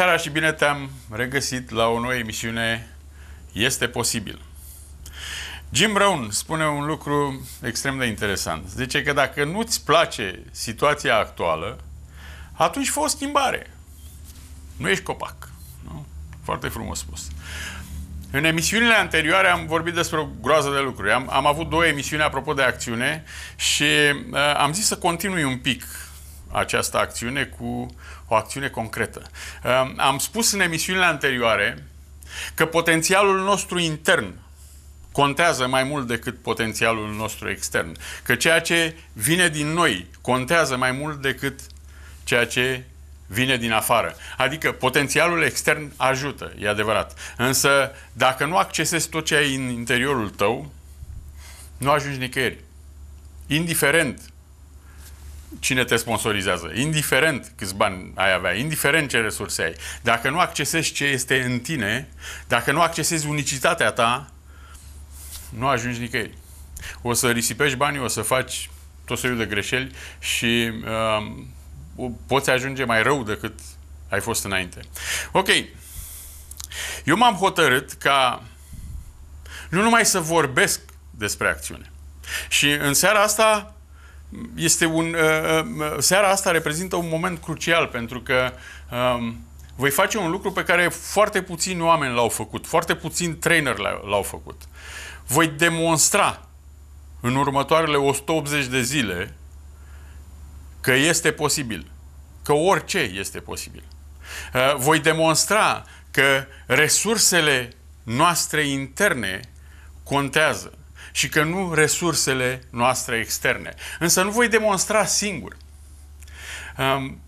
seara și bine te-am regăsit la o nouă emisiune Este posibil. Jim Brown spune un lucru extrem de interesant. Zice că dacă nu-ți place situația actuală, atunci fă o schimbare. Nu ești copac. Nu? Foarte frumos spus. În emisiunile anterioare am vorbit despre o groază de lucruri. Am, am avut două emisiuni apropo de acțiune și uh, am zis să continui un pic această acțiune cu o acțiune concretă. Am spus în emisiunile anterioare că potențialul nostru intern contează mai mult decât potențialul nostru extern, că ceea ce vine din noi contează mai mult decât ceea ce vine din afară. Adică potențialul extern ajută, e adevărat. Însă dacă nu accesezi tot ce ai în interiorul tău, nu ajungi nicăieri. Indiferent cine te sponsorizează, indiferent câți bani ai avea, indiferent ce resurse ai, dacă nu accesezi ce este în tine, dacă nu accesezi unicitatea ta, nu ajungi nicăieri. O să risipești banii, o să faci tot soiul de greșeli și uh, poți ajunge mai rău decât ai fost înainte. Ok. Eu m-am hotărât ca nu numai să vorbesc despre acțiune. Și în seara asta este un, uh, uh, seara asta reprezintă un moment crucial pentru că um, voi face un lucru pe care foarte puțini oameni l-au făcut, foarte puțini traineri l-au făcut. Voi demonstra în următoarele 180 de zile că este posibil, că orice este posibil. Uh, voi demonstra că resursele noastre interne contează și că nu resursele noastre externe. Însă nu voi demonstra singur. Um,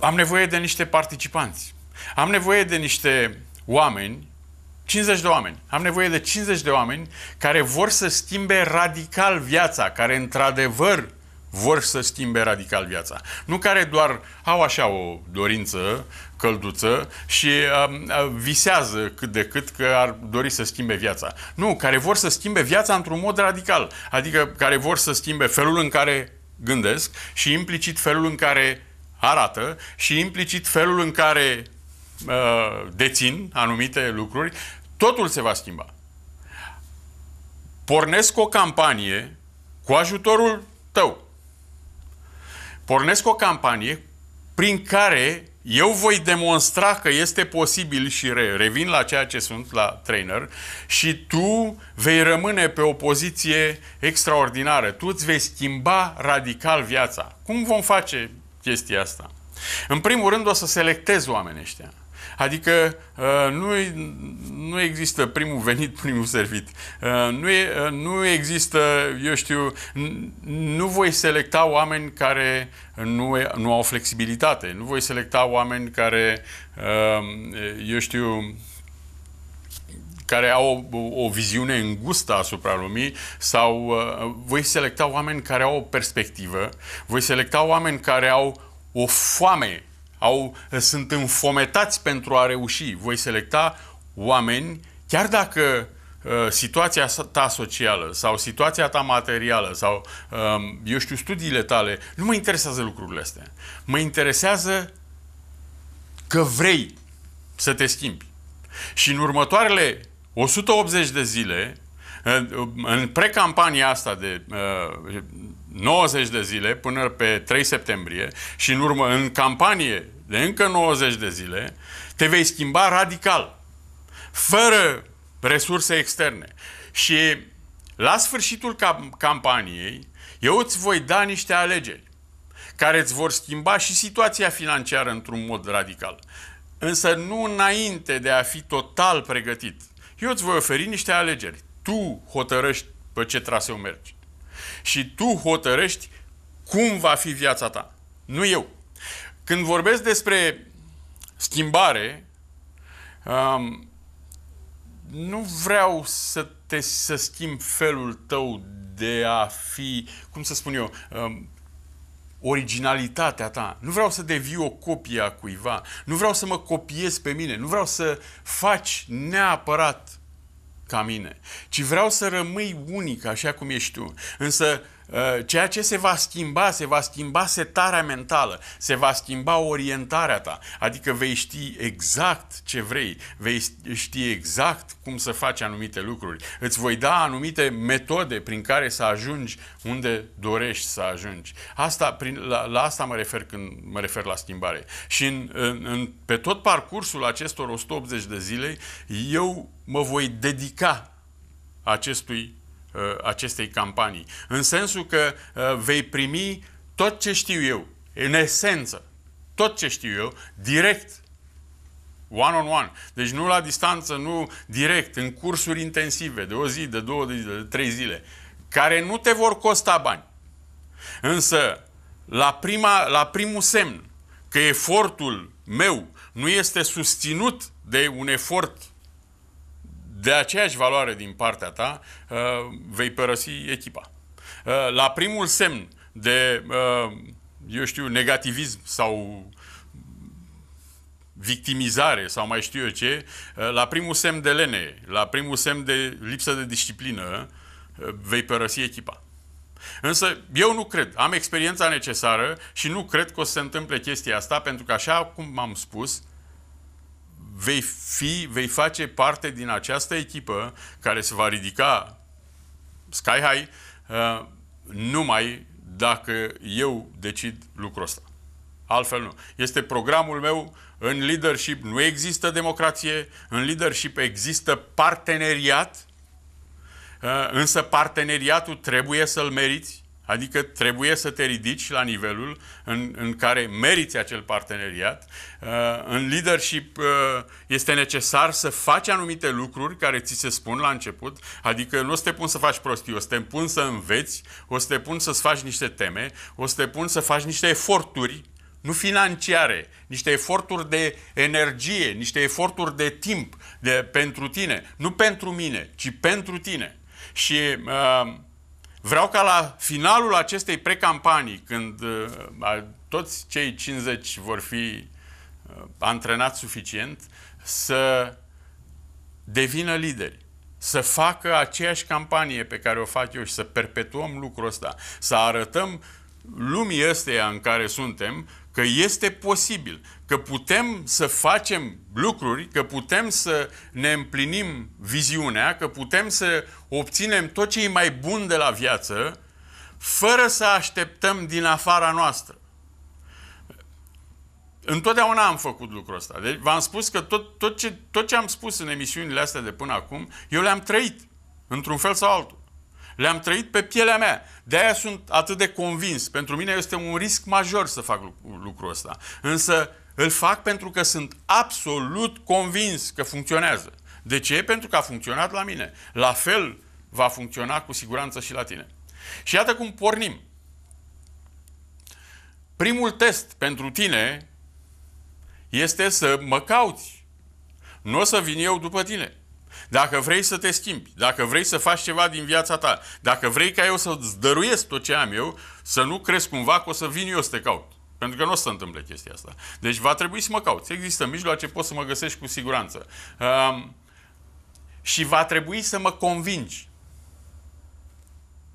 am nevoie de niște participanți. Am nevoie de niște oameni, 50 de oameni. Am nevoie de 50 de oameni care vor să schimbe radical viața, care într-adevăr vor să schimbe radical viața. Nu care doar au așa o dorință călduță și um, uh, visează cât de cât că ar dori să schimbe viața. Nu, care vor să schimbe viața într-un mod radical. Adică care vor să schimbe felul în care gândesc și implicit felul în care arată și implicit felul în care uh, dețin anumite lucruri, totul se va schimba. Pornesc o campanie cu ajutorul tău, pornesc o campanie prin care eu voi demonstra că este posibil și re, revin la ceea ce sunt la trainer și tu vei rămâne pe o poziție extraordinară. Tu îți vei schimba radical viața. Cum vom face chestia asta? În primul rând o să selectez oamenii ăștia. Adică uh, nu, nu există primul venit, primul servit. Uh, nu, e, uh, nu există, eu știu, nu voi selecta oameni care nu, e, nu au flexibilitate. Nu voi selecta oameni care, eu știu, care au o, o viziune îngustă asupra lumii sau voi selecta oameni care au o perspectivă, voi selecta oameni care au o foame au, eh, sunt înfometați pentru a reuși. Voi selecta oameni, chiar dacă uh, situația ta socială sau situația ta materială sau, uh, eu știu, studiile tale, nu mă interesează lucrurile astea. Mă interesează că vrei să te schimbi. Și în următoarele 180 de zile, în precampania asta de uh, 90 de zile până pe 3 septembrie și în urmă în campanie de încă 90 de zile, te vei schimba radical, fără resurse externe. Și la sfârșitul campaniei, eu îți voi da niște alegeri care îți vor schimba și situația financiară într-un mod radical. Însă nu înainte de a fi total pregătit. Eu îți voi oferi niște alegeri. Tu hotărăști pe ce traseu mergi și tu hotărăști cum va fi viața ta, nu eu. Când vorbesc despre schimbare, um, nu vreau să te să schimb felul tău de a fi, cum să spun eu, um, originalitatea ta. Nu vreau să devii o copie a cuiva. Nu vreau să mă copiez pe mine. Nu vreau să faci neapărat ca mine, ci vreau să rămâi unic așa cum ești tu. Însă Uh, ceea ce se va schimba, se va schimba setarea mentală, se va schimba orientarea ta, adică vei ști exact ce vrei, vei ști exact cum să faci anumite lucruri, îți voi da anumite metode prin care să ajungi unde dorești să ajungi. Asta, prin, la, la asta mă refer când mă refer la schimbare. Și în, în, în, pe tot parcursul acestor 180 de zile, eu mă voi dedica acestui Uh, acestei campanii. În sensul că uh, vei primi tot ce știu eu, în esență, tot ce știu eu, direct one-on-one. Deci nu la distanță, nu direct, în cursuri intensive, de o zi, de două, de, zi, de trei zile, care nu te vor costa bani. Însă, la, prima, la primul semn că efortul meu nu este susținut de un efort de aceeași valoare din partea ta, uh, vei părăsi echipa. Uh, la primul semn de, uh, eu știu, negativism sau victimizare sau mai știu eu ce, la primul semn de lene, la primul semn de lipsă de disciplină, vei părăsi echipa. Însă eu nu cred, am experiența necesară și nu cred că o să se întâmple chestia asta, pentru că așa cum am spus, vei fi, vei face parte din această echipă care se va ridica sky high uh, numai dacă eu decid lucrul ăsta. Altfel nu. Este programul meu. În leadership nu există democrație, în leadership există parteneriat, uh, însă parteneriatul trebuie să-l meriți Adică trebuie să te ridici la nivelul în, în care meriți acel parteneriat. Uh, în leadership uh, este necesar să faci anumite lucruri care ți se spun la început, adică nu o să te pun să faci prostii, o să te pun să înveți, o să te pun să-ți faci niște teme, o să te pun să faci niște eforturi nu financiare, niște eforturi de energie, niște eforturi de timp de, pentru tine, nu pentru mine, ci pentru tine. Și uh, Vreau ca la finalul acestei precampanii, când uh, toți cei 50 vor fi uh, antrenați suficient, să devină lideri să facă aceeași campanie pe care o fac eu și să perpetuăm lucrul ăsta, să arătăm lumii ăsteia în care suntem că este posibil, că putem să facem lucruri, că putem să ne împlinim viziunea, că putem să obținem tot ce e mai bun de la viață, fără să așteptăm din afara noastră. Întotdeauna am făcut lucrul ăsta. Deci v-am spus că tot, tot, ce, tot ce am spus în emisiunile astea de până acum, eu le-am trăit, într-un fel sau altul. Le-am trăit pe pielea mea. De aia sunt atât de convins. Pentru mine este un risc major să fac lucrul ăsta. Însă îl fac pentru că sunt absolut convins că funcționează. De ce? Pentru că a funcționat la mine. La fel va funcționa cu siguranță și la tine. Și iată cum pornim. Primul test pentru tine este să mă cauți. Nu o să vin eu după tine. Dacă vrei să te schimbi, dacă vrei să faci ceva din viața ta, dacă vrei ca eu să-ți dăruiesc tot ce am eu, să nu crezi cumva că o să vin eu să te caut. Pentru că nu o să se întâmple chestia asta. Deci va trebui să mă cauți. Există mijloace, poți să mă găsești cu siguranță. Um, și va trebui să mă convingi.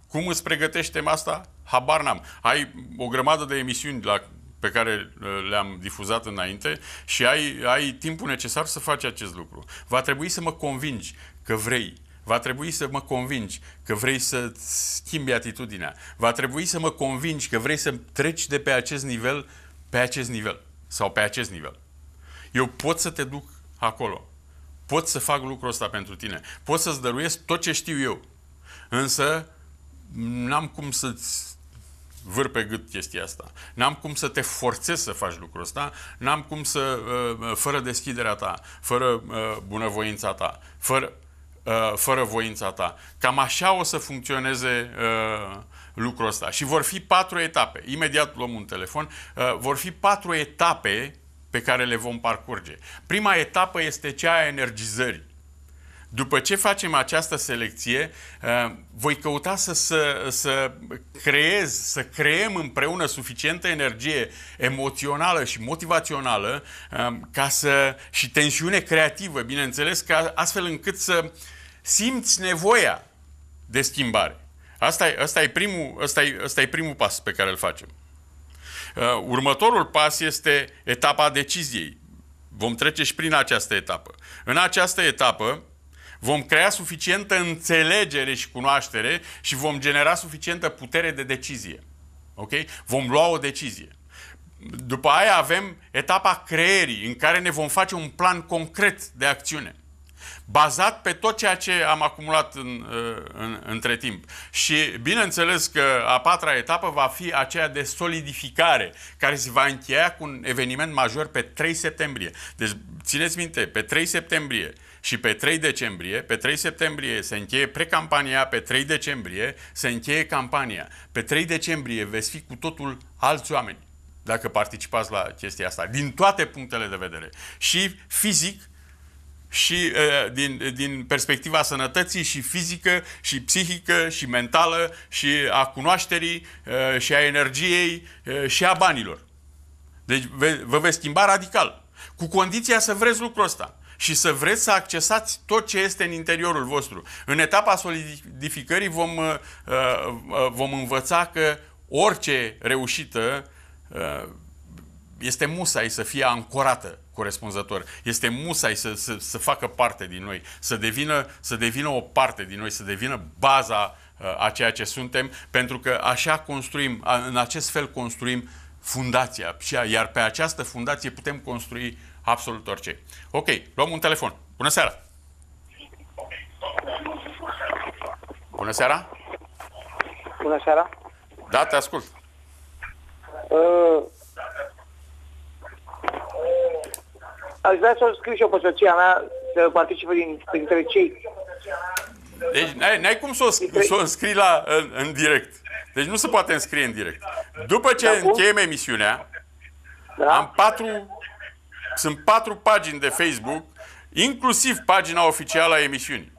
Cum îți pregătești tema asta? Habar n-am. Ai o grămadă de emisiuni la pe care uh, le-am difuzat înainte și ai, ai timpul necesar să faci acest lucru. Va trebui să mă convingi că vrei Va trebui să mă convingi că vrei să schimbi atitudinea. Va trebui să mă convingi că vrei să treci de pe acest nivel pe acest nivel sau pe acest nivel. Eu pot să te duc acolo. Pot să fac lucrul ăsta pentru tine. Pot să-ți dăruiesc tot ce știu eu. Însă n-am cum să-ți vâr pe gât chestia asta. N-am cum să te forțez să faci lucrul ăsta, n-am cum să, uh, uh, fără deschiderea ta, fără uh, bunăvoința ta, fără, fără voința ta. Cam așa o să funcționeze lucrul ăsta. Și vor fi patru etape. Imediat luăm un telefon. Vor fi patru etape pe care le vom parcurge. Prima etapă este cea a energizării. După ce facem această selecție, uh, voi căuta să, să, să creez, să creem împreună suficientă energie emoțională și motivațională uh, ca să, și tensiune creativă, bineînțeles, ca astfel încât să simți nevoia de schimbare. Asta e, asta e, primul, asta e, asta e primul pas pe care îl facem. Uh, următorul pas este etapa deciziei. Vom trece și prin această etapă. În această etapă, vom crea suficientă înțelegere și cunoaștere și vom genera suficientă putere de decizie. Ok? Vom lua o decizie. După aia avem etapa creierii, în care ne vom face un plan concret de acțiune bazat pe tot ceea ce am acumulat în, uh, în, între timp. Și bineînțeles că a patra etapă va fi aceea de solidificare, care se va încheia cu un eveniment major pe 3 septembrie. Deci țineți minte, pe 3 septembrie și pe 3 decembrie, pe 3 septembrie se încheie precampania, pe 3 decembrie se încheie campania. Pe 3 decembrie veți fi cu totul alți oameni dacă participați la chestia asta, din toate punctele de vedere. Și fizic, și din, din perspectiva sănătății și fizică și psihică și mentală și a cunoașterii și a energiei și a banilor. Deci vă veți schimba radical. Cu condiția să vreți lucrul ăsta și să vreți să accesați tot ce este în interiorul vostru. În etapa solidificării vom, vom învăța că orice reușită este musai să fie ancorată corespunzător. Este musai să, să, să facă parte din noi, să devină, să devină o parte din noi, să devină baza uh, a ceea ce suntem, pentru că așa construim, în acest fel construim fundația, iar pe această fundație putem construi absolut orice. Ok, luăm un telefon. Bună seara! Bună seara! Bună seara! Da, te ascult! Uh, aș vrea să o scriu și eu pe soția mea să participe din, dintre cei. Deci n-ai, n-ai cum să o, să o înscrii la, în, în direct. Deci nu se poate înscrie în direct. După ce da, încheiem emisiunea, da? am patru, sunt patru pagini de Facebook, inclusiv pagina oficială a emisiunii.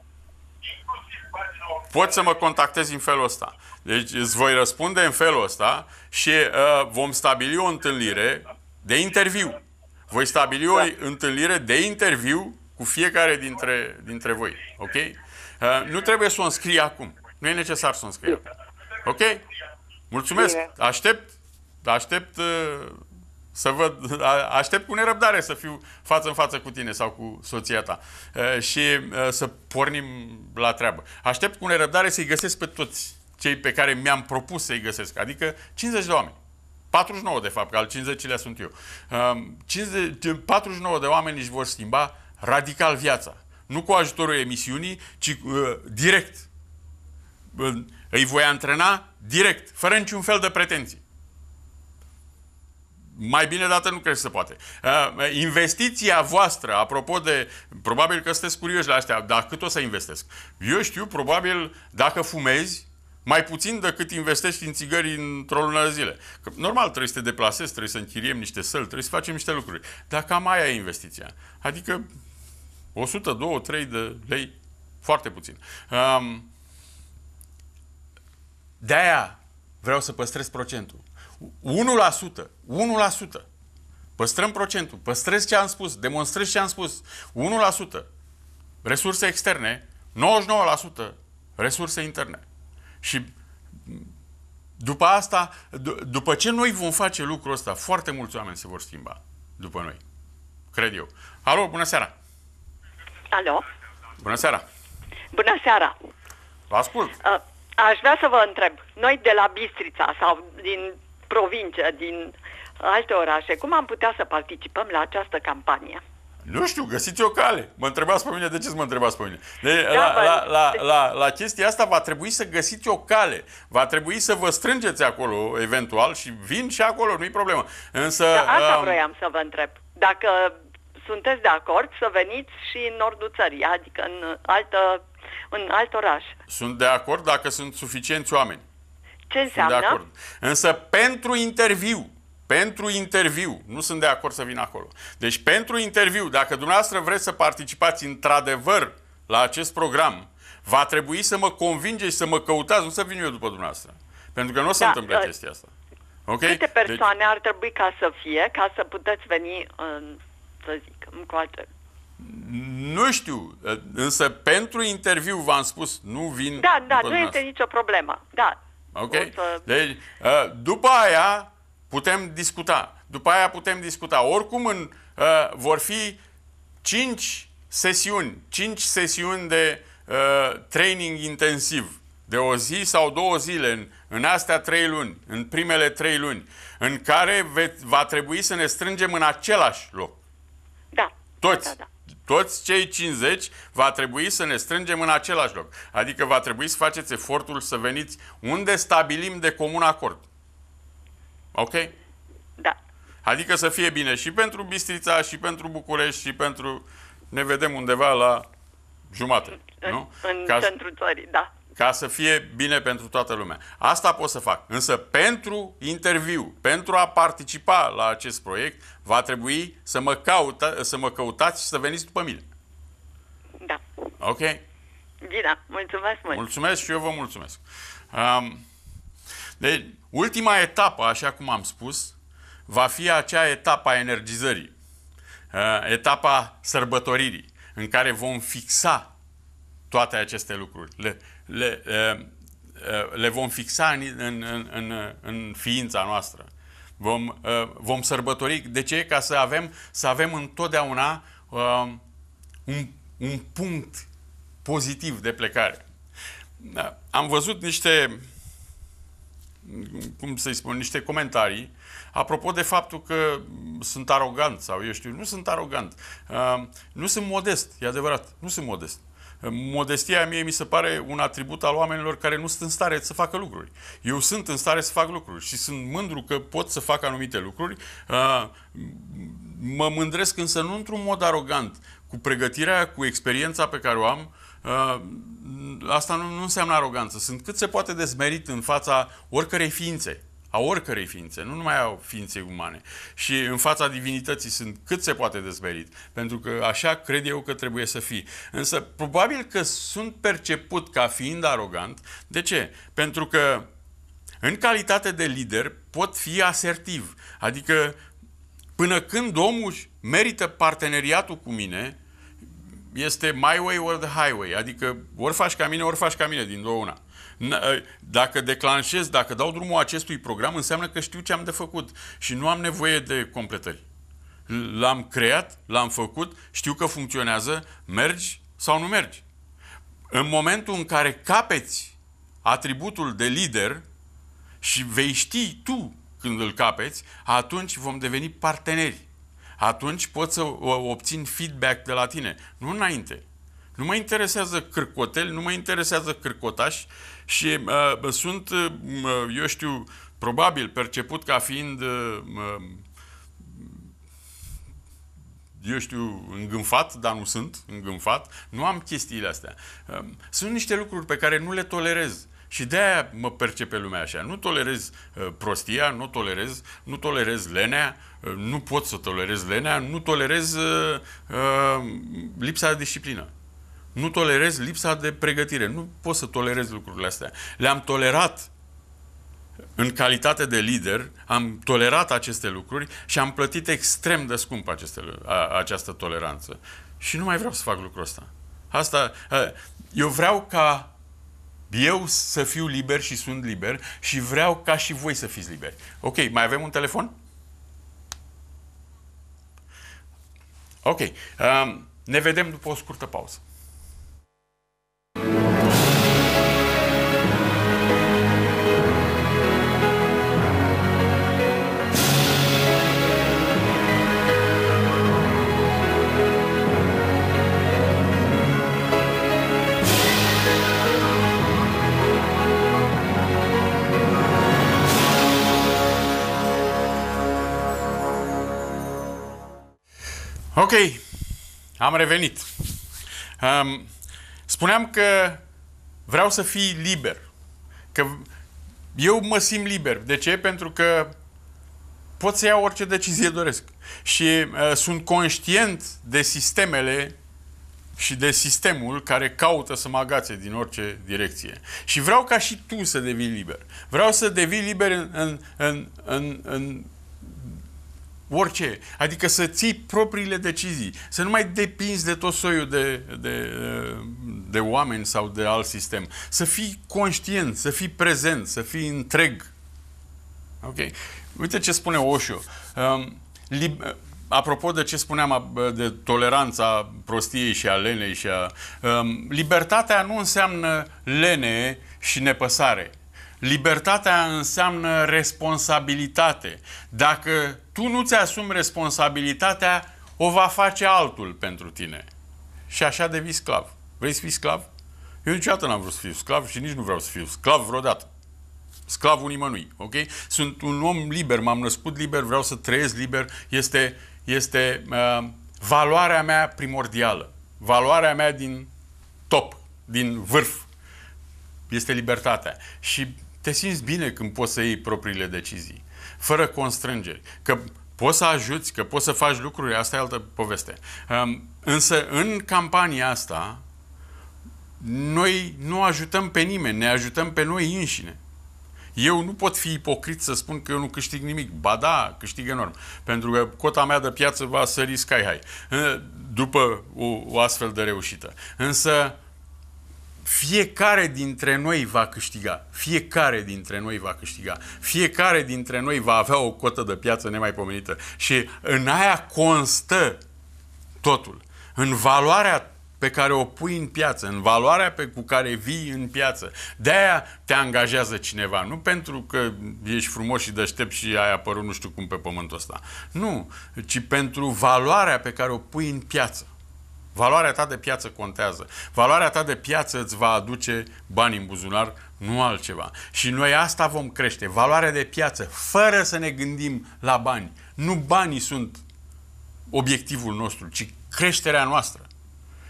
Pot să mă contactezi în felul ăsta. Deci îți voi răspunde în felul ăsta și uh, vom stabili o întâlnire de interviu. Voi stabili da. o întâlnire de interviu cu fiecare dintre, dintre voi. Ok? Uh, nu trebuie să o înscrii acum. Nu e necesar să o înscrii Ok? Mulțumesc. Bine. Aștept, aștept uh, să văd, aștept cu nerăbdare să fiu față în față cu tine sau cu soția ta uh, și uh, să pornim la treabă. Aștept cu nerăbdare să-i găsesc pe toți cei pe care mi-am propus să-i găsesc, adică 50 de oameni. 49 de fapt, că al 50-lea sunt eu. 50, 49 de oameni își vor schimba radical viața. Nu cu ajutorul emisiunii, ci uh, direct. Uh, îi voi antrena direct, fără niciun fel de pretenții. Mai bine dată nu cred că se poate. Uh, investiția voastră, apropo de, probabil că sunteți curioși la astea, dar cât o să investesc? Eu știu, probabil, dacă fumezi, mai puțin decât investești în țigări într-o lună de zile. Că, normal, trebuie să te deplasezi, trebuie să închiriem niște săl, trebuie să facem niște lucruri. Dar cam aia e investiția. Adică 100, 2, 3 de lei, foarte puțin. Um, de-aia vreau să păstrez procentul. 1%, 1%. Păstrăm procentul, păstrez ce am spus, demonstrez ce am spus. 1% resurse externe, 99% resurse interne. Și după asta, după ce noi vom face lucrul ăsta, foarte mulți oameni se vor schimba după noi. Cred eu. Alo, bună seara! Alo? Bună seara! Bună seara! Vă ascult! A, uh, aș vrea să vă întreb. Noi de la Bistrița sau din provincie, din alte orașe, cum am putea să participăm la această campanie? Nu știu, găsiți o cale. Mă întrebați pe mine, de ce mă întrebați pe mine? De, da, la, la, la, la, la chestia asta va trebui să găsiți o cale. Va trebui să vă strângeți acolo, eventual, și vin și acolo, nu-i problemă. Însă... Da, asta um... vroiam să vă întreb. Dacă sunteți de acord să veniți și în nordul țării, adică în, altă, în alt oraș. Sunt de acord dacă sunt suficienți oameni. Ce înseamnă? Sunt de acord. Însă pentru interviu, pentru interviu, nu sunt de acord să vin acolo. Deci pentru interviu, dacă dumneavoastră vreți să participați într-adevăr la acest program, va trebui să mă convingeți, să mă căutați, nu să vin eu după dumneavoastră. Pentru că nu o să da, întâmple uh, chestia asta. Okay? Câte deci- persoane deci... ar trebui ca să fie, ca să puteți veni, în, să zic, încoace? Nu știu, însă pentru interviu v-am spus, nu vin Da, da, nu este nicio problemă, da. Ok, să... deci ă, după aia Putem discuta. După aia putem discuta. Oricum în, uh, vor fi 5 sesiuni, 5 sesiuni de uh, training intensiv, de o zi sau două zile, în, în astea trei luni, în primele trei luni, în care ve, va trebui să ne strângem în același loc. Da. Toți. Da, da, da toți cei 50 va trebui să ne strângem în același loc. Adică va trebui să faceți efortul să veniți unde stabilim de comun acord. Ok? Da. Adică să fie bine și pentru Bistrița, și pentru București, și pentru... Ne vedem undeva la jumate, în, nu? În ca, centrul țării, da. Ca să fie bine pentru toată lumea. Asta pot să fac. Însă pentru interviu, pentru a participa la acest proiect, va trebui să mă, cauta, să mă căutați și să veniți după mine. Da. Ok? Bine. mulțumesc mult. Mulțumesc și eu vă mulțumesc. Um, deci, Ultima etapă, așa cum am spus, va fi acea etapă a energizării, ă, etapa sărbătoririi, în care vom fixa toate aceste lucruri. Le, le, ă, ă, le vom fixa în, în, în, în ființa noastră. Vom, vom sărbători. De ce? Ca să avem, să avem întotdeauna un, un punct pozitiv de plecare. Am văzut niște cum să-i spun, niște comentarii apropo de faptul că sunt arogant sau eu știu, nu sunt arogant, uh, nu sunt modest, e adevărat, nu sunt modest. Uh, modestia mie mi se pare un atribut al oamenilor care nu sunt în stare să facă lucruri. Eu sunt în stare să fac lucruri și sunt mândru că pot să fac anumite lucruri. Uh, mă mândresc însă nu într-un mod arogant, cu pregătirea, cu experiența pe care o am, Uh, asta nu, nu înseamnă aroganță. Sunt cât se poate dezmerit în fața oricărei ființe a oricărei ființe, nu numai a ființei umane. Și în fața divinității sunt cât se poate dezmerit, pentru că așa cred eu că trebuie să fii. Însă, probabil că sunt perceput ca fiind arogant. De ce? Pentru că, în calitate de lider, pot fi asertiv. Adică, până când omul merită parteneriatul cu mine, este my way or the highway, adică ori faci ca mine, ori faci ca mine, din două una. Ă, dacă declanșez, dacă dau drumul acestui program, înseamnă că știu ce am de făcut și nu am nevoie de completări. L-am creat, l-am făcut, știu că funcționează, mergi sau nu mergi. În momentul în care capeți atributul de lider și vei ști tu când îl capeți, atunci vom deveni parteneri atunci poți să obțin feedback de la tine, nu înainte. Nu mă interesează cârcoteli, nu mă interesează cârcotași și uh, sunt, uh, uh, eu știu, probabil perceput ca fiind, uh, uh, eu știu, îngânfat, dar nu sunt îngânfat. Nu am chestiile astea. Uh, sunt niște lucruri pe care nu le tolerez. Și de-aia mă percepe lumea așa. Nu tolerez uh, prostia, nu tolerez, nu tolerez lenea, uh, nu pot să tolerez lenea, nu tolerez uh, uh, lipsa de disciplină. Nu tolerez lipsa de pregătire. Nu pot să tolerez lucrurile astea. Le-am tolerat în calitate de lider, am tolerat aceste lucruri și am plătit extrem de scump aceste, a, această toleranță. Și nu mai vreau să fac lucrul ăsta. Asta, uh, eu vreau ca eu să fiu liber și sunt liber și vreau ca și voi să fiți liberi. Ok, mai avem un telefon? Ok. Um, ne vedem după o scurtă pauză. Ok, am revenit. Um, spuneam că vreau să fii liber. Că eu mă simt liber. De ce? Pentru că pot să iau orice decizie doresc. Și uh, sunt conștient de sistemele și de sistemul care caută să mă agațe din orice direcție. Și vreau ca și tu să devii liber. Vreau să devii liber în, în, în, în, în orice. Adică să ții propriile decizii, să nu mai depinzi de tot soiul de, de, de oameni sau de alt sistem. Să fii conștient, să fii prezent, să fii întreg. Ok. Uite ce spune Oșu. Um, lib- apropo de ce spuneam de toleranța prostiei și a lenei și a... Um, libertatea nu înseamnă lene și nepăsare. Libertatea înseamnă responsabilitate. Dacă tu nu-ți asumi responsabilitatea, o va face altul pentru tine. Și așa devii sclav. Vrei să fii sclav? Eu niciodată n-am vrut să fiu sclav și nici nu vreau să fiu sclav vreodată. Sclavul nimănui, ok? Sunt un om liber, m-am născut liber, vreau să trăiesc liber, este, este uh, valoarea mea primordială, valoarea mea din top, din vârf, este libertatea. Și te simți bine când poți să iei propriile decizii fără constrângeri. Că poți să ajuți, că poți să faci lucruri, asta e altă poveste. Um, însă în campania asta, noi nu ajutăm pe nimeni, ne ajutăm pe noi înșine. Eu nu pot fi ipocrit să spun că eu nu câștig nimic. Ba da, câștig enorm. Pentru că cota mea de piață va sări sky high uh, după o, o astfel de reușită. Însă fiecare dintre noi va câștiga. Fiecare dintre noi va câștiga. Fiecare dintre noi va avea o cotă de piață nemaipomenită. Și în aia constă totul. În valoarea pe care o pui în piață, în valoarea pe cu care vii în piață. De-aia te angajează cineva, nu pentru că ești frumos și deștept și ai apărut nu știu cum pe pământul ăsta. Nu, ci pentru valoarea pe care o pui în piață. Valoarea ta de piață contează. Valoarea ta de piață îți va aduce bani în buzunar, nu altceva. Și noi asta vom crește. Valoarea de piață, fără să ne gândim la bani. Nu banii sunt obiectivul nostru, ci creșterea noastră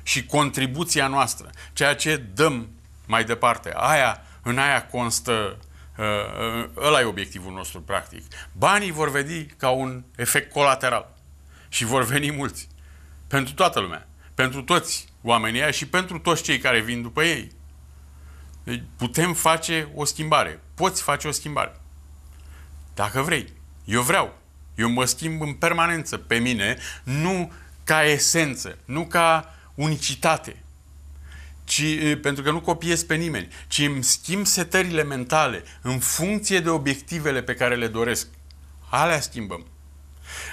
și contribuția noastră. Ceea ce dăm mai departe. Aia, în aia constă uh, uh, ăla e obiectivul nostru, practic. Banii vor veni ca un efect colateral și vor veni mulți pentru toată lumea pentru toți oamenii aia și pentru toți cei care vin după ei. Deci putem face o schimbare. Poți face o schimbare. Dacă vrei. Eu vreau. Eu mă schimb în permanență pe mine, nu ca esență, nu ca unicitate, ci, pentru că nu copiez pe nimeni, ci îmi schimb setările mentale în funcție de obiectivele pe care le doresc. Alea schimbăm.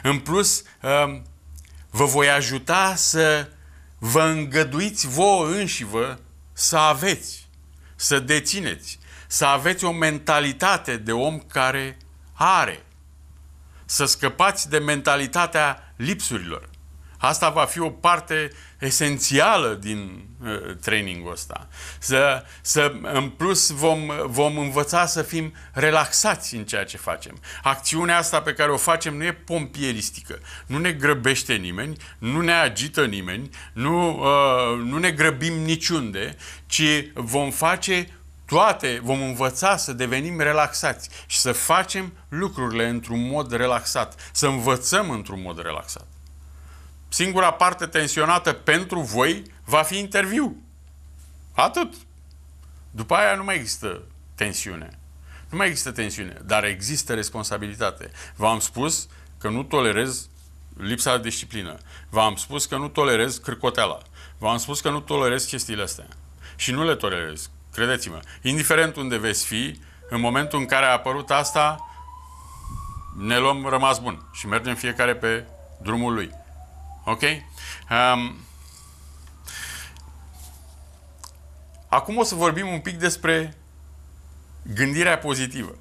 În plus, ă, vă voi ajuta să vă îngăduiți înși înșivă să aveți, să dețineți, să aveți o mentalitate de om care are, să scăpați de mentalitatea lipsurilor, Asta va fi o parte esențială din uh, trainingul ăsta. Să, să, în plus, vom, vom învăța să fim relaxați în ceea ce facem. Acțiunea asta pe care o facem nu e pompieristică. Nu ne grăbește nimeni, nu ne agită nimeni, nu, uh, nu ne grăbim niciunde, ci vom face toate vom învăța să devenim relaxați și să facem lucrurile într-un mod relaxat, să învățăm într-un mod relaxat singura parte tensionată pentru voi va fi interviu. Atât. După aia nu mai există tensiune. Nu mai există tensiune, dar există responsabilitate. V-am spus că nu tolerez lipsa de disciplină. V-am spus că nu tolerez cârcoteala. V-am spus că nu tolerez chestiile astea. Și nu le tolerez, credeți-mă. Indiferent unde veți fi, în momentul în care a apărut asta, ne luăm rămas bun și mergem fiecare pe drumul lui. Ok? Um, acum o să vorbim un pic despre gândirea pozitivă.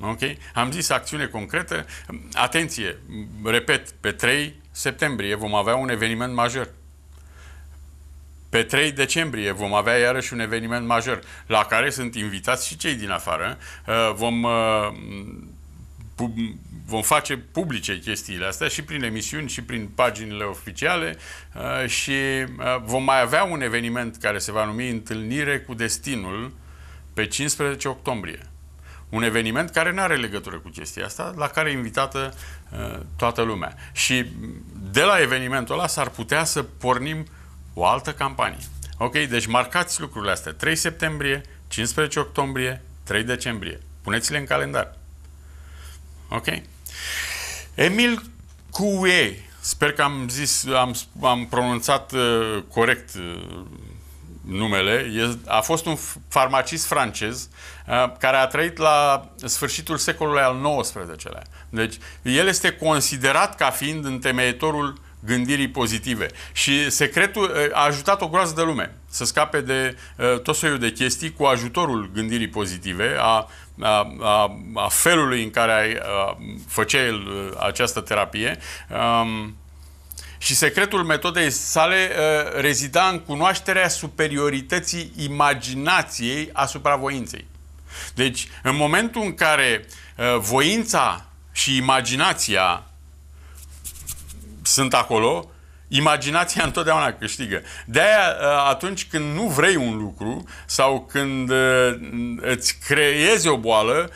Ok? Am zis acțiune concretă. Atenție, repet, pe 3 septembrie vom avea un eveniment major. Pe 3 decembrie vom avea iarăși un eveniment major la care sunt invitați și cei din afară. Uh, vom uh, pub, vom face publice chestiile astea și prin emisiuni și prin paginile oficiale uh, și uh, vom mai avea un eveniment care se va numi Întâlnire cu Destinul pe 15 octombrie. Un eveniment care nu are legătură cu chestia asta, la care e invitată uh, toată lumea. Și de la evenimentul ăla s-ar putea să pornim o altă campanie. Ok, deci marcați lucrurile astea. 3 septembrie, 15 octombrie, 3 decembrie. Puneți-le în calendar. Ok? Emil Coué, sper că am zis, am, am pronunțat uh, corect uh, numele, e, a fost un farmacist francez uh, care a trăit la sfârșitul secolului al XIX-lea. Deci, el este considerat ca fiind întemeitorul gândirii pozitive. Și secretul uh, a ajutat o groază de lume să scape de uh, tot soiul de chestii cu ajutorul gândirii pozitive, a a, a, a felului în care ai, a, făcea el uh, această terapie. A, um, și secretul metodei sale uh, rezida în cunoașterea superiorității imaginației asupra voinței. Deci, în momentul în care uh, voința și imaginația sunt acolo, Imaginația întotdeauna câștigă. De-aia, uh, atunci când nu vrei un lucru sau când uh, îți creezi o boală,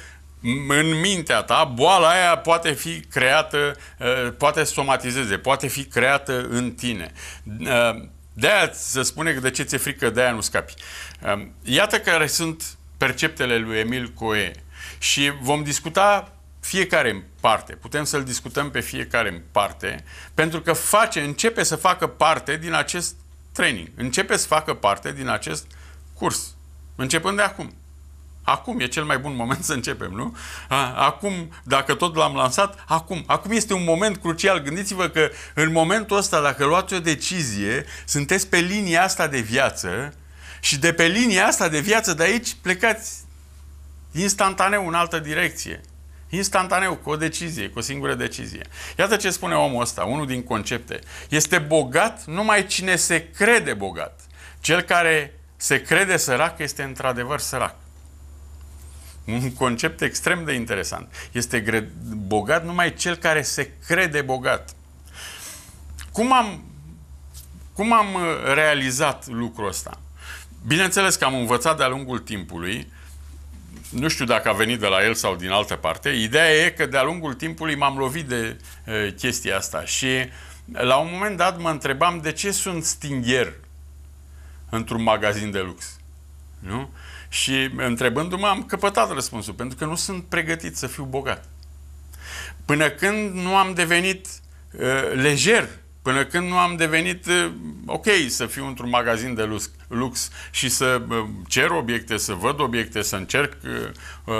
în mintea ta, boala aia poate fi creată, uh, poate somatizeze, poate fi creată în tine. De-aia se spune că de ce ți-e frică, de-aia nu scapi. Iată care sunt perceptele lui Emil Coe. Și vom discuta fiecare în parte, putem să-l discutăm pe fiecare în parte, pentru că face, începe să facă parte din acest training, începe să facă parte din acest curs, începând de acum. Acum e cel mai bun moment să începem, nu? Acum, dacă tot l-am lansat, acum. Acum este un moment crucial. Gândiți-vă că în momentul ăsta, dacă luați o decizie, sunteți pe linia asta de viață și de pe linia asta de viață de aici plecați instantaneu în altă direcție. Instantaneu, cu o decizie, cu o singură decizie. Iată ce spune omul ăsta, unul din concepte. Este bogat numai cine se crede bogat. Cel care se crede sărac este într-adevăr sărac. Un concept extrem de interesant. Este bogat numai cel care se crede bogat. Cum am, cum am uh, realizat lucrul ăsta? Bineînțeles că am învățat de-a lungul timpului nu știu dacă a venit de la el sau din altă parte. Ideea e că de-a lungul timpului m-am lovit de uh, chestia asta și la un moment dat mă întrebam de ce sunt stingher într-un magazin de lux. Nu? Și întrebându-mă am căpătat răspunsul, pentru că nu sunt pregătit să fiu bogat. Până când nu am devenit uh, lejer, până când nu am devenit uh, ok să fiu într-un magazin de lux, lux și să uh, cer obiecte, să văd obiecte, să încerc uh,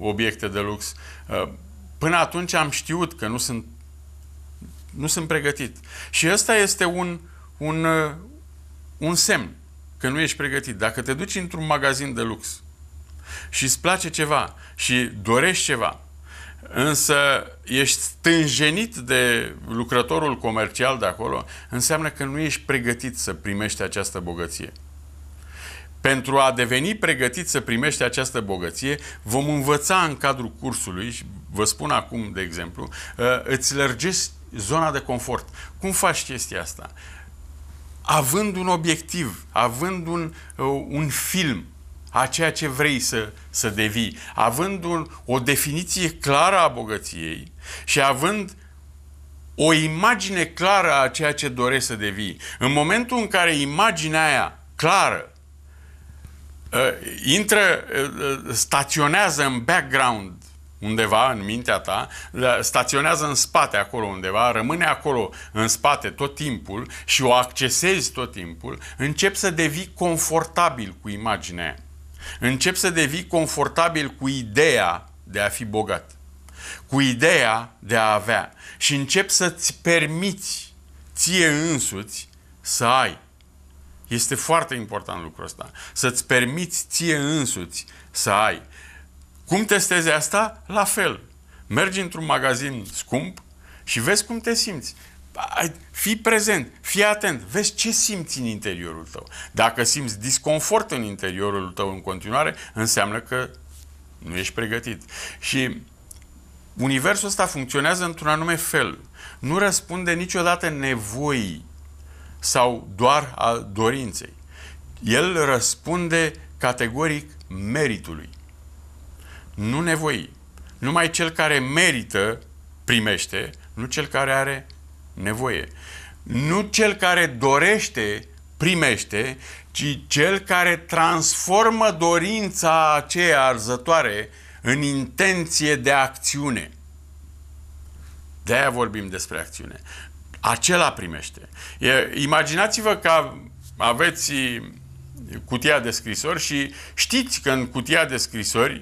obiecte de lux. Uh, până atunci am știut că nu sunt, nu sunt pregătit. Și ăsta este un, un, uh, un semn că nu ești pregătit. Dacă te duci într-un magazin de lux și îți place ceva și dorești ceva, însă ești stânjenit de lucrătorul comercial de acolo, înseamnă că nu ești pregătit să primești această bogăție. Pentru a deveni pregătit să primești această bogăție, vom învăța în cadrul cursului, și vă spun acum, de exemplu, uh, îți lărgești zona de confort. Cum faci chestia asta? Având un obiectiv, având un, uh, un film a ceea ce vrei să, să devii, având un, o definiție clară a bogăției și având o imagine clară a ceea ce dorești să devii, în momentul în care imaginea aia clară Ă, intră, ă, ă, staționează în background undeva în mintea ta, staționează în spate acolo undeva, rămâne acolo în spate tot timpul și o accesezi tot timpul, încep să devii confortabil cu imaginea încep să devii confortabil cu ideea de a fi bogat, cu ideea de a avea și încep să-ți permiți ție însuți să ai. Este foarte important lucrul ăsta. Să-ți permiți ție însuți să ai. Cum testezi asta? La fel. Mergi într-un magazin scump și vezi cum te simți. Fii prezent, fii atent, vezi ce simți în interiorul tău. Dacă simți disconfort în interiorul tău în continuare, înseamnă că nu ești pregătit. Și universul ăsta funcționează într-un anume fel. Nu răspunde niciodată nevoii sau doar a dorinței. El răspunde categoric meritului. Nu nevoi. Numai cel care merită primește, nu cel care are nevoie. Nu cel care dorește primește, ci cel care transformă dorința aceea arzătoare în intenție de acțiune. De aia vorbim despre acțiune acela primește. E, imaginați-vă că aveți cutia de scrisori și știți că în cutia de scrisori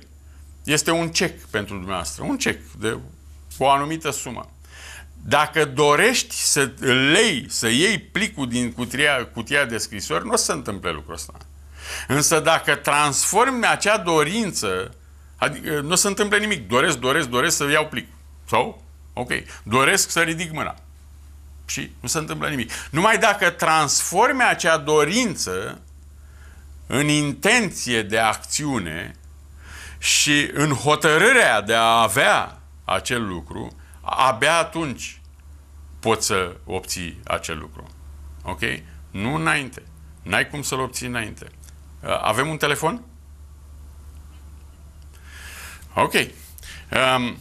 este un cec pentru dumneavoastră, un cec de o anumită sumă. Dacă dorești să lei, să iei plicul din cutia, cutia de scrisori, nu o să se întâmple lucrul ăsta. Însă dacă transformi acea dorință, adică nu se întâmple nimic, doresc, doresc, doresc să iau plicul. Sau? Ok. Doresc să ridic mâna și nu se întâmplă nimic. Numai dacă transforme acea dorință în intenție de acțiune și în hotărârea de a avea acel lucru, abia atunci poți să obții acel lucru. Ok? Nu înainte. N-ai cum să-l obții înainte. Uh, avem un telefon? Ok. Um,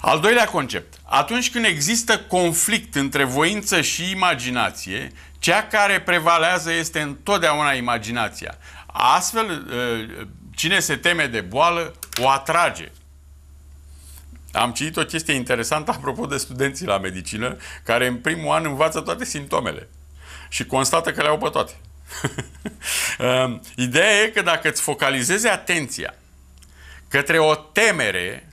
al doilea concept. Atunci când există conflict între voință și imaginație, cea care prevalează este întotdeauna imaginația. Astfel, uh, cine se teme de boală, o atrage. Am citit o chestie interesantă apropo de studenții la medicină, care în primul an învață toate simptomele și constată că le au pe toate. Um, ideea e că dacă îți focalizezi atenția către o temere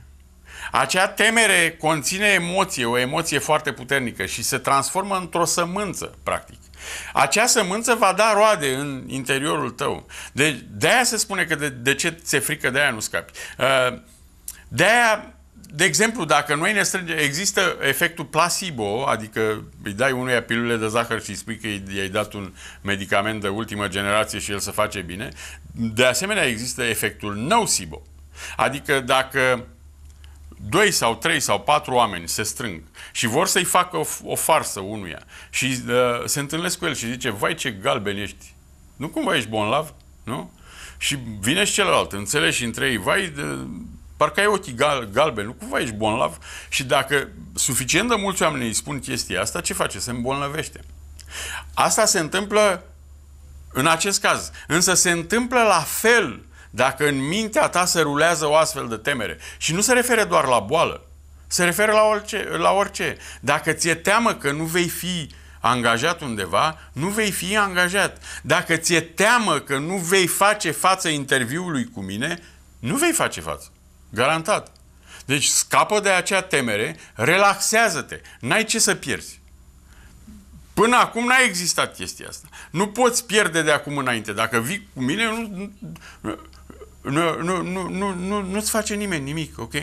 acea temere conține emoție, o emoție foarte puternică și se transformă într-o sămânță, practic. Acea sămânță va da roade în interiorul tău. De, de aia se spune că de, de ce ți-e frică, de aia nu scapi. Uh, de aia, de exemplu, dacă noi ne strângem, există efectul placebo, adică îi dai unuia pilule de zahăr și îi spui că i-ai dat un medicament de ultimă generație și el se face bine. De asemenea, există efectul nocebo. Adică dacă doi sau trei sau patru oameni se strâng și vor să-i facă o, o farsă unuia și uh, se întâlnesc cu el și zice, vai ce galben ești, nu cumva ești bonlav, nu? Și vine și celălalt, înțelegi și între ei, vai, de, parcă ai ochii gal, galbeni, nu cumva ești bonlav și dacă suficient de mulți oameni îi spun chestia asta, ce face? Se îmbolnăvește. Asta se întâmplă în acest caz. Însă se întâmplă la fel dacă în mintea ta se rulează o astfel de temere și nu se referă doar la boală, se referă la orice, la orice. Dacă ți-e teamă că nu vei fi angajat undeva, nu vei fi angajat. Dacă ți-e teamă că nu vei face față interviului cu mine, nu vei face față. Garantat. Deci scapă de acea temere, relaxează-te, n-ai ce să pierzi. Până acum n-a existat chestia asta. Nu poți pierde de acum înainte. Dacă vii cu mine, nu, nu, nu, nu, nu, nu, nu-ți face nimeni nimic, ok?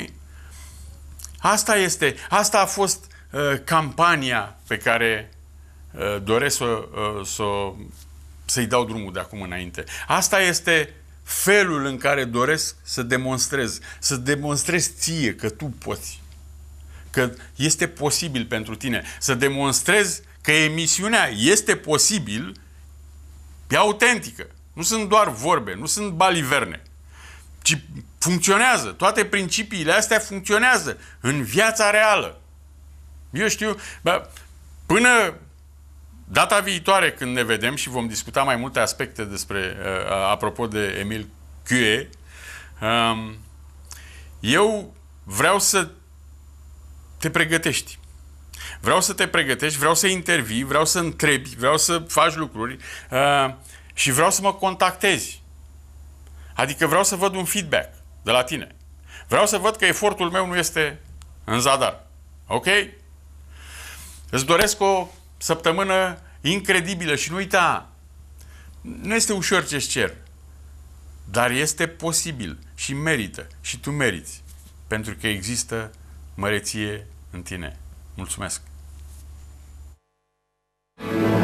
Asta este, asta a fost uh, campania pe care uh, doresc să, uh, să, să-i dau drumul de acum înainte. Asta este felul în care doresc să demonstrez, să demonstrez ție că tu poți, că este posibil pentru tine, să demonstrez că emisiunea este posibil, e autentică. Nu sunt doar vorbe, nu sunt baliverne ci funcționează. Toate principiile astea funcționează în viața reală. Eu știu, bă, până data viitoare când ne vedem și vom discuta mai multe aspecte despre, uh, apropo de Emil Cue, um, eu vreau să te pregătești. Vreau să te pregătești, vreau să intervii, vreau să întrebi, vreau să faci lucruri uh, și vreau să mă contactezi. Adică vreau să văd un feedback de la tine. Vreau să văd că efortul meu nu este în zadar. Ok? Îți doresc o săptămână incredibilă și nu uita, nu este ușor ce cer, dar este posibil și merită și tu meriți, pentru că există măreție în tine. Mulțumesc! thank you